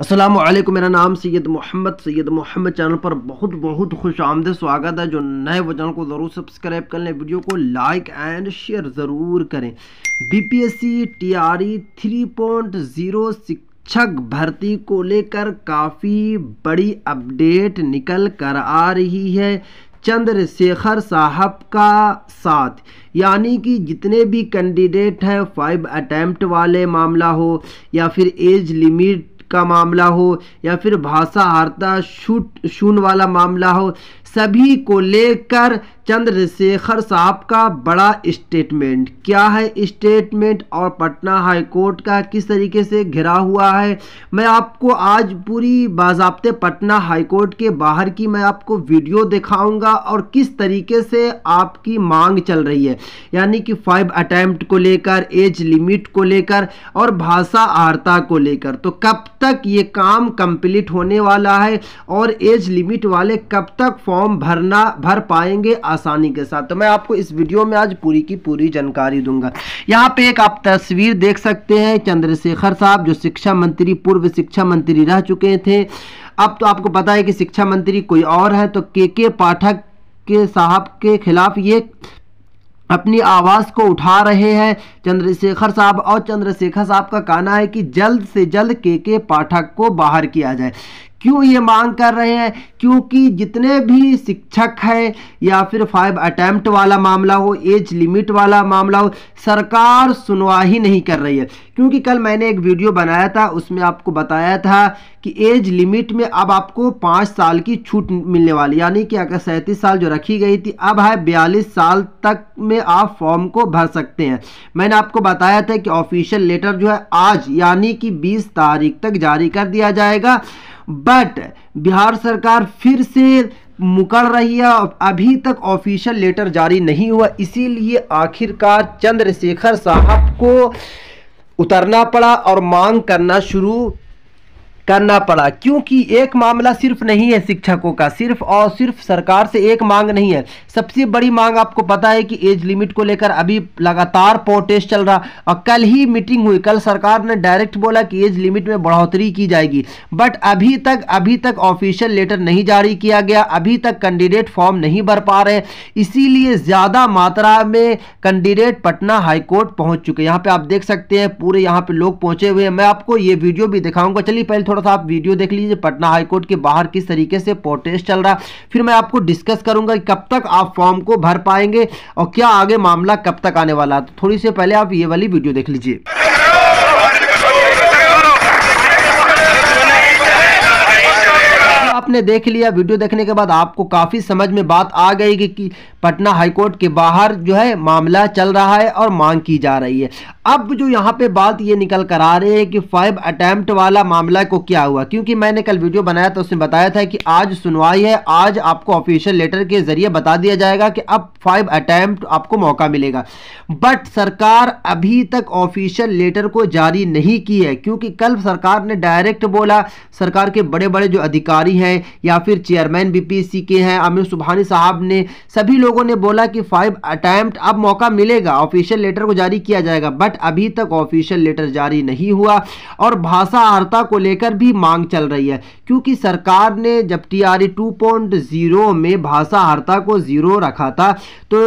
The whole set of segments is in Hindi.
असलम मेरा नाम सैयद मोहम्मद सैयद मोहम्मद चैनल पर बहुत बहुत खुश आमदे स्वागत है जो नए वो चैनल को ज़रूर सब्सक्राइब कर लें वीडियो को लाइक एंड शेयर ज़रूर करें B P S C T R E three point zero शिक्षक भर्ती को लेकर काफ़ी बड़ी अपडेट निकल कर आ रही है चंद्रशेखर साहब का साथ यानी कि जितने भी कैंडिडेट हैं फाइव अटैम्प्ट वाले मामला हो या फिर एज लिमिट का मामला हो या फिर भाषा हारता शूट शून वाला मामला हो सभी को लेकर चंद्रशेखर साहब का बड़ा स्टेटमेंट क्या है स्टेटमेंट और पटना हाई कोर्ट का किस तरीके से घिरा हुआ है मैं आपको आज पूरी बाजाबते पटना हाई कोर्ट के बाहर की मैं आपको वीडियो दिखाऊंगा और किस तरीके से आपकी मांग चल रही है यानी कि फाइव अटैम्प्ट को लेकर एज लिमिट को लेकर और भाषा आर्ता को लेकर तो कब तक ये काम कंप्लीट होने वाला है और एज लिमिट वाले कब तक फॉर्म भरना भर पाएंगे आसानी के साथ तो मैं आपको इस वीडियो में आज पूरी की पूरी जानकारी दूंगा यहाँ पे एक आप तस्वीर देख सकते हैं चंद्रशेखर साहब जो शिक्षा मंत्री पूर्व शिक्षा मंत्री रह चुके थे अब तो आपको पता है कि शिक्षा मंत्री कोई और है तो के के पाठक के साहब के खिलाफ ये अपनी आवाज़ को उठा रहे हैं चंद्रशेखर साहब और चंद्रशेखर साहब का कहना है कि जल्द से जल्द के के पाठक को बाहर किया जाए क्यों ये मांग कर रहे हैं क्योंकि जितने भी शिक्षक हैं या फिर फाइव अटैम्प्ट वाला मामला हो एज लिमिट वाला मामला हो सरकार सुनवाही नहीं कर रही है क्योंकि कल मैंने एक वीडियो बनाया था उसमें आपको बताया था कि एज लिमिट में अब आपको पाँच साल की छूट मिलने वाली यानी कि अगर सैंतीस साल जो रखी गई थी अब है बयालीस साल तक में आप फॉर्म को भर सकते हैं मैंने आपको बताया था कि ऑफिशियल लेटर जो है आज यानी कि बीस तारीख तक जारी कर दिया जाएगा बट बिहार सरकार फिर से मुकर रही है अभी तक ऑफिशियल लेटर जारी नहीं हुआ इसीलिए आखिरकार चंद्रशेखर साहब को उतरना पड़ा और मांग करना शुरू करना पड़ा क्योंकि एक मामला सिर्फ नहीं है शिक्षकों का सिर्फ और सिर्फ सरकार से एक मांग नहीं है सबसे बड़ी मांग आपको पता है कि एज लिमिट को लेकर अभी लगातार प्रोटेस्ट चल रहा और कल ही मीटिंग हुई कल सरकार ने डायरेक्ट बोला कि एज लिमिट में बढ़ोतरी की जाएगी बट अभी तक अभी तक ऑफिशियल लेटर नहीं जारी किया गया अभी तक कैंडिडेट फॉर्म नहीं भर पा रहे इसीलिए ज़्यादा मात्रा में कैंडिडेट पटना हाईकोर्ट पहुंच चुके यहाँ पे आप देख सकते हैं पूरे यहाँ पे लोग पहुंचे हुए हैं मैं आपको ये वीडियो भी दिखाऊंगा चलिए पहले थोड़ा थोड़ा सा आप वीडियो देख लीजिए पटना हाईकोर्ट के बाहर किस तरीके से प्रोटेस्ट चल रहा है फिर मैं आपको डिस्कस करूंगा कब तक आप फॉर्म को भर पाएंगे और क्या आगे मामला कब तक आने वाला है तो थोड़ी से पहले आप ये वाली वीडियो देख लीजिए आपने देख लिया वीडियो देखने के बाद आपको काफ़ी समझ में बात आ गई कि, कि पटना हाईकोर्ट के बाहर जो है मामला चल रहा है और मांग की जा रही है अब जो यहाँ पे बात ये निकल कर आ रही है कि फाइव अटैम्प्ट वाला मामला को क्या हुआ क्योंकि मैंने कल वीडियो बनाया था उसमें बताया था कि आज सुनवाई है आज आपको ऑफिशियल लेटर के जरिए बता दिया जाएगा कि अब फाइव अटैम्प्ट आपको मौका मिलेगा बट सरकार अभी तक ऑफिशियल लेटर को जारी नहीं की है क्योंकि कल सरकार ने डायरेक्ट बोला सरकार के बड़े बड़े जो अधिकारी हैं हैं या फिर चेयरमैन बीपीसी के हैं आमिर सुबहानी साहब ने सभी लोगों ने बोला कि फाइव अटैम्प्ट अब मौका मिलेगा ऑफिशियल लेटर को जारी किया जाएगा बट अभी तक ऑफिशियल लेटर जारी नहीं हुआ और भाषा आर्ता को लेकर भी मांग चल रही है क्योंकि सरकार ने जब टी आर e में भाषा आर्ता को ज़ीरो रखा था तो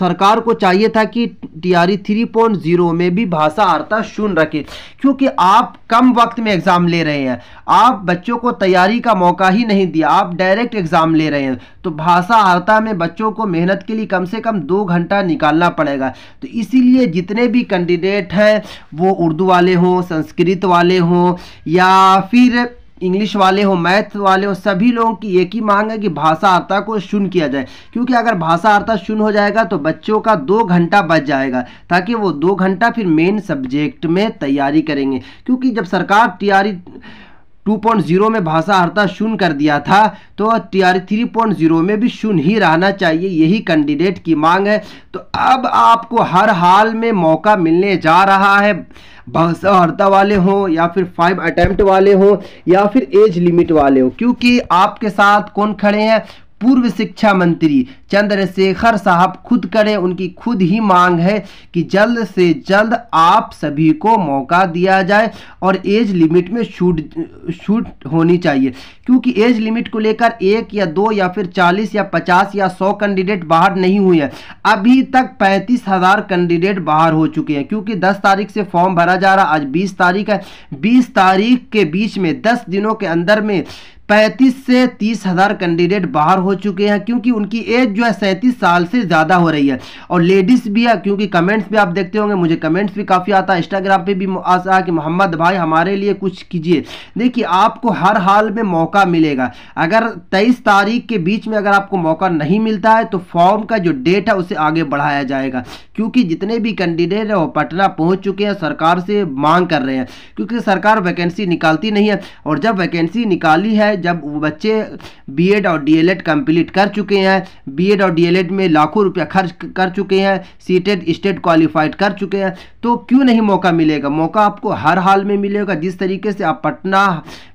सरकार को चाहिए था कि टीआरई 3.0 e में भी भाषा आर्ता शून्य रखें क्योंकि आप कम वक्त में एग्ज़ाम ले रहे हैं आप बच्चों को तैयारी का मौका ही नहीं दिया आप डायरेक्ट एग्ज़ाम ले रहे हैं तो भाषा आर्ता में बच्चों को मेहनत के लिए कम से कम दो घंटा निकालना पड़ेगा तो इसीलिए जितने भी कैंडिडेट हैं वो उर्दू वाले हों संस्कृत वाले हों या फिर इंग्लिश वाले हो मैथ वाले हो सभी लोगों की एक ही मांग है कि भाषा आर्ता को शून्य किया जाए क्योंकि अगर भाषा आर्ता शून्य हो जाएगा तो बच्चों का दो घंटा बच जाएगा ताकि वो दो घंटा फिर मेन सब्जेक्ट में तैयारी करेंगे क्योंकि जब सरकार तैयारी 2.0 में भाषा अर्थात शून्य कर दिया था तो थ्री पॉइंट जीरो में भी शून्य ही रहना चाहिए यही कैंडिडेट की मांग है तो अब आपको हर हाल में मौका मिलने जा रहा है भाषा हर्ता वाले हो या फिर फाइव अटैम्प्ट वाले हो या फिर एज लिमिट वाले हो क्योंकि आपके साथ कौन खड़े हैं पूर्व शिक्षा मंत्री चंद्रशेखर साहब खुद करें उनकी खुद ही मांग है कि जल्द से जल्द आप सभी को मौका दिया जाए और एज लिमिट में छूट छूट होनी चाहिए क्योंकि एज लिमिट को लेकर एक या दो या फिर चालीस या पचास या सौ कैंडिडेट बाहर नहीं हुए हैं अभी तक पैंतीस हज़ार कैंडिडेट बाहर हो चुके हैं क्योंकि दस तारीख से फॉर्म भरा जा रहा आज बीस तारीख है बीस तारीख के बीच में दस दिनों के अंदर में पैंतीस से तीस हज़ार कैंडिडेट बाहर हो चुके हैं क्योंकि उनकी एज जो है सैंतीस साल से ज़्यादा हो रही है और लेडीज़ भी है क्योंकि कमेंट्स भी आप देखते होंगे मुझे कमेंट्स भी काफ़ी आता है इंस्टाग्राम पे भी आशा है कि मोहम्मद भाई हमारे लिए कुछ कीजिए देखिए आपको हर हाल में मौका मिलेगा अगर तेईस तारीख के बीच में अगर आपको मौका नहीं मिलता है तो फॉर्म का जो डेट है उसे आगे बढ़ाया जाएगा क्योंकि जितने भी कैंडिडेट हैं वो पटना पहुँच चुके हैं सरकार से मांग कर रहे हैं क्योंकि सरकार वैकेंसी निकालती नहीं है और जब वैकेंसी निकाली है जब वो बच्चे बीएड और डीएलएड कंप्लीट कर चुके हैं बीएड और डीएलएड में लाखों रुपया खर्च कर चुके हैं सीटेड स्टेट क्वालिफाइड कर चुके हैं तो क्यों नहीं मौका मिलेगा मौका आपको हर हाल में मिलेगा जिस तरीके से आप पटना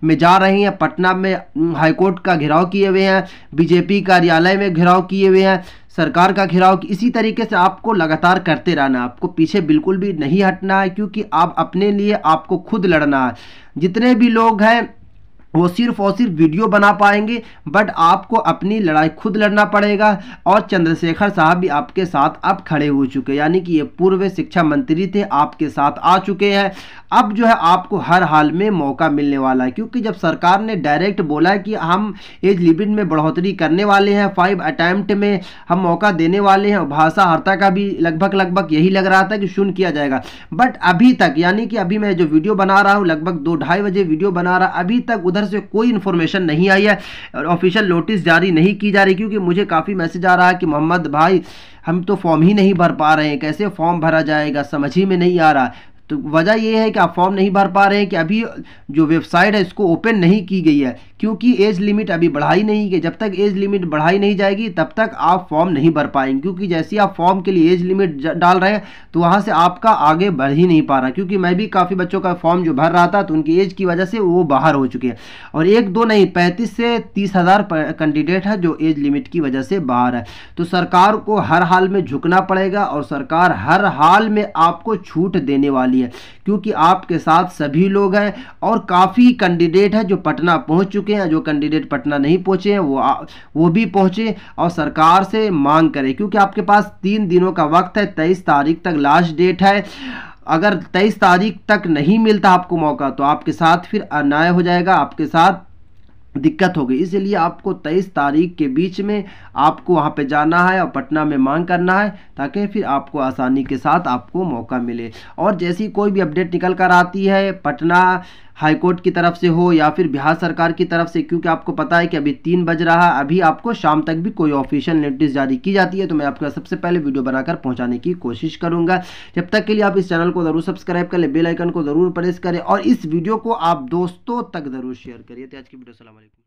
में जा रहे हैं पटना में हाईकोर्ट का घेराव किए हुए हैं बीजेपी कार्यालय में घेराव किए हुए हैं सरकार का घेराव इसी तरीके से आपको लगातार करते रहना आपको पीछे बिल्कुल भी नहीं हटना है क्योंकि आप अपने लिए आपको खुद लड़ना है जितने भी लोग हैं वो सिर्फ और सिर्फ वीडियो बना पाएंगे बट आपको अपनी लड़ाई खुद लड़ना पड़ेगा और चंद्रशेखर साहब भी आपके साथ अब खड़े हो चुके हैं यानी कि ये पूर्व शिक्षा मंत्री थे आपके साथ आ चुके हैं अब जो है आपको हर हाल में मौका मिलने वाला है क्योंकि जब सरकार ने डायरेक्ट बोला है कि हम एज लिमिट में बढ़ोतरी करने वाले हैं फाइव अटैम्प्ट में हम मौका देने वाले हैं भाषा हर्ता का भी लगभग लगभग यही लग रहा था कि शून्य किया जाएगा बट अभी तक यानी कि अभी मैं जो वीडियो बना रहा हूँ लगभग दो ढाई बजे वीडियो बना रहा अभी तक उधर सेंटर से कोई इन्फॉर्मेशन नहीं आई है और ऑफिशियल नोटिस जारी नहीं की जा रही क्योंकि मुझे काफ़ी मैसेज आ रहा है कि मोहम्मद भाई हम तो फॉर्म ही नहीं भर पा रहे हैं कैसे फॉर्म भरा जाएगा समझ ही में नहीं आ रहा तो वजह यह है कि आप फॉर्म नहीं भर पा रहे हैं कि अभी जो वेबसाइट है इसको ओपन नहीं की गई है क्योंकि एज लिमिट अभी बढ़ाई नहीं गई जब तक एज लिमिट बढ़ाई नहीं जाएगी तब तक आप फॉर्म नहीं भर पाएंगे क्योंकि जैसे आप फॉर्म के लिए एज लिमिट डाल रहे हैं तो वहाँ से आपका आगे बढ़ ही नहीं पा रहा क्योंकि मैं भी काफ़ी बच्चों का फॉर्म जो भर रहा था तो उनकी एज की वजह से वो बाहर हो चुके हैं और एक दो नहीं पैंतीस से तीस हज़ार कैंडिडेट है जो एज लिमिट की वजह से बाहर है तो सरकार को हर हाल में झुकना पड़ेगा और सरकार हर हाल में आपको छूट देने वाली वाली है क्योंकि आपके साथ सभी लोग हैं और काफ़ी कैंडिडेट हैं जो पटना पहुंच चुके हैं जो कैंडिडेट पटना नहीं पहुंचे हैं वो आ, वो भी पहुंचे और सरकार से मांग करें क्योंकि आपके पास तीन दिनों का वक्त है तेईस तारीख तक लास्ट डेट है अगर तेईस तारीख तक नहीं मिलता आपको मौका तो आपके साथ फिर अन्याय हो जाएगा आपके साथ दिक्कत होगी इसलिए आपको तेईस तारीख के बीच में आपको वहाँ पे जाना है और पटना में मांग करना है ताकि फिर आपको आसानी के साथ आपको मौका मिले और जैसी कोई भी अपडेट निकल कर आती है पटना हाईकोर्ट की तरफ से हो या फिर बिहार सरकार की तरफ से क्योंकि आपको पता है कि अभी तीन बज रहा है अभी आपको शाम तक भी कोई ऑफिशियल नोटिस जारी की जाती है तो मैं आपको सबसे पहले वीडियो बनाकर पहुंचाने की कोशिश करूंगा जब तक के लिए आप इस चैनल को ज़रूर सब्सक्राइब करें बेलाइकन को ज़रूर प्रेस करें और इस वीडियो को आप दोस्तों तक ज़रूर शेयर करिए तो आज की वीडियो सलामकुम